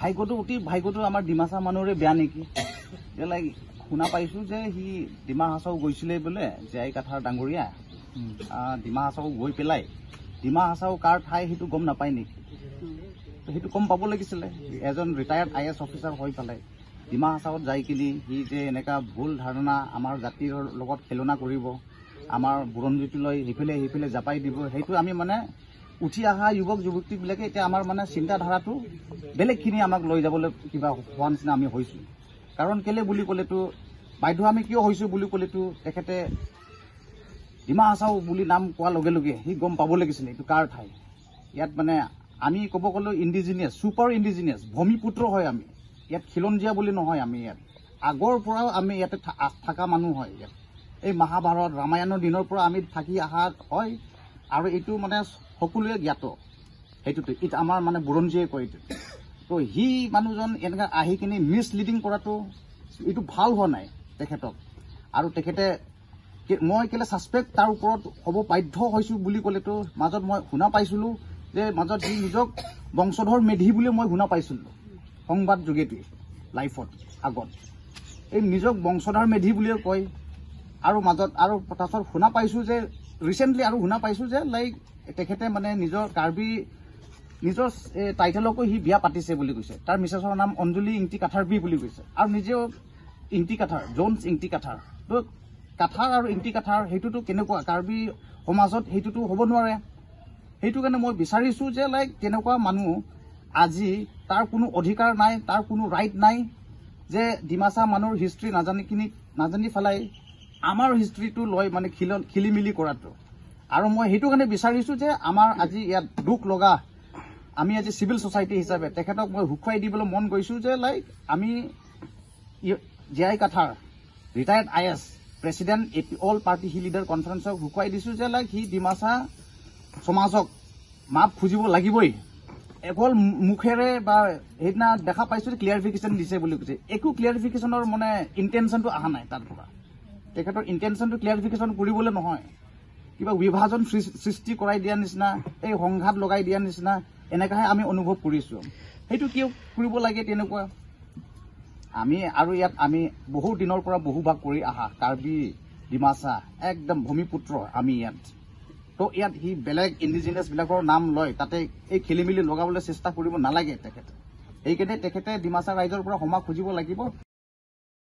ভাগ্যটো অতি ভাগ্যটো আমাৰ ডিমাচা মানুহৰে বেয়া নেকি লাইক শুনা পাইছোঁ যে সি ডিমা হাছক গৈছিলে বোলে জীয়াই কাঠাৰ ডাঙৰীয়া ডিমা হাছক গৈ পেলাই ডিমা হাছাও কাৰ ঠাই সেইটো গম নাপায় নেকি সেইটো গম পাব লাগিছিলে এজন ৰিটায়াৰ্ড আই এছ অফিচাৰ হৈ পেলাই ডিমা হাছাৱত যাই কিনি সি যে এনেকুৱা ভুল ধাৰণা আমাৰ জাতিৰ লগত খেলনা কৰিব আমাৰ বুৰঞ্জীটোলৈ সিফালে সিফালে জাপাই দিব সেইটো আমি মানে উঠি অহা যুৱক যুৱতীবিলাকে এতিয়া আমাৰ মানে চিন্তাধাৰাটো বেলেগখিনি আমাক লৈ যাবলৈ কিবা হোৱা নিচিনা আমি হৈছোঁ কাৰণ কেলে বুলি ক'লেতো বাধ্য আমি কিয় হৈছোঁ বুলি ক'লেতো তেখেতে ডিমা হাচাও বুলি নাম কোৱাৰ লগে লগে সি গম পাব লাগিছিলে এইটো কাৰ ঠাই ইয়াত মানে আমি ক'ব গ'লে ইণ্ডিজিনিয়াছ ছুপাৰ ইণ্ডিজিনিয়াছ ভূমিপুত্ৰ হয় আমি ইয়াত খিলঞ্জীয়া বুলি নহয় আমি ইয়াত আগৰ পৰাও আমি ইয়াতে থকা মানুহ হয় ইয়াত এই মহাভাৰত ৰামায়ণৰ দিনৰ পৰা আমি থাকি অহা হয় আৰু এইটো মানে সকলোৱে জ্ঞাত সেইটোতো এতিয়া আমাৰ মানে বুৰঞ্জীয়ে কয় এইটো তো সি মানুহজন এনেকৈ আহি কিনে মিছলিডিং কৰাটো এইটো ভাল হোৱা নাই তেখেতক আৰু তেখেতে মই কেলৈ ছাছপেক্ট তাৰ ওপৰত হ'ব বাধ্য হৈছোঁ বুলি ক'লেতো মাজত মই শুনা পাইছিলোঁ যে মাজত সি নিজক বংশধৰ মেধি বুলি মই শুনা পাইছিলোঁ সংবাদ যোগেদি লাইফত আগত এই নিজক বংশধৰ মেধি বুলিয়ে কয় আৰু মাজত আৰু পটাচৰ শুনা পাইছোঁ যে ৰিচেণ্টলি আৰু শুনা পাইছোঁ যে লাইক তেখেতে মানে নিজৰ কাৰ্বি নিজৰ টাইটেলকো সি বিয়া পাতিছে বুলি কৈছে তাৰ মিছেছৰ নাম অঞ্জলি ইংটি কাঠাৰ বি বুলি কৈছে আৰু নিজেও ইংটি কাঠাৰ জোনছ ইংটি কাঠাৰ ত' কাঠাৰ আৰু ইংটি কাঠাৰ সেইটোতো কেনেকুৱা কাৰ্বি সমাজত সেইটোতো হ'ব নোৱাৰে সেইটো কাৰণে মই বিচাৰিছোঁ যে লাইক তেনেকুৱা মানুহ আজি তাৰ কোনো অধিকাৰ নাই তাৰ কোনো ৰাইট নাই যে ডিমাচা মানুহৰ হিষ্ট্ৰী কিনি নাজানি পেলাই আমাৰ হিষ্ট্ৰিটো লৈ মানে খিল খিলি খিলিমিলি কৰাটো আৰু মই সেইটো কাৰণে বিচাৰিছোঁ যে আমাৰ আজি ইয়াত দুখ লগা আমি আজি চিভিল ছচাইটি হিচাপে তেখেতক মই হুকুৱাই দিবলৈ মন গৈছো যে লাইক আমি জিয়াই কাঠাৰ retired IAS president A P all party হি লিডাৰ কনফাৰেঞ্চক হুকুৱাই দিছোঁ যে লাইক সি ডিমাচা সমাজক মাপ খুজিব লাগিবই অকল মুখেৰে বা সেইদিনা দেখা পাইছোঁ যে ক্লিয়াৰিফিকেশ্যন দিছে বুলি কৈছে একো ক্লিয়াৰিফিকেশ্যনৰ মানে ইণ্টেনশ্যনটো অহা নাই তাৰ পৰা তেখেতৰ ইণ্টেনশ্যনটো ক্লিয়াৰিফিকেশ্যন কৰিবলৈ নহয় কিবা বিভাজন সৃষ্টি কৰাই দিয়াৰ নিচিনা এই সংঘাত লগাই দিয়াৰ নিচিনা এনেকাহে আমি অনুভৱ কৰিছোঁ সেইটো কিয় কৰিব লাগে তেনেকুৱা আমি আৰু ইয়াত আমি বহু দিনৰ পৰা বহুভাগ কৰি আহা কাৰ্বি ডিমাচা একদম ভূমিপুত্ৰ আমি ইয়াত তো ইয়াত সি বেলেগ ইণ্ডিজিনিয়াছবিলাকৰ নাম লয় তাতে এই খেলি মেলি লগাবলৈ চেষ্টা কৰিব নালাগে তেখেতে সেইকাৰণে তেখেতে ডিমাচা ৰাইজৰ পৰা সমাজ খুজিব লাগিব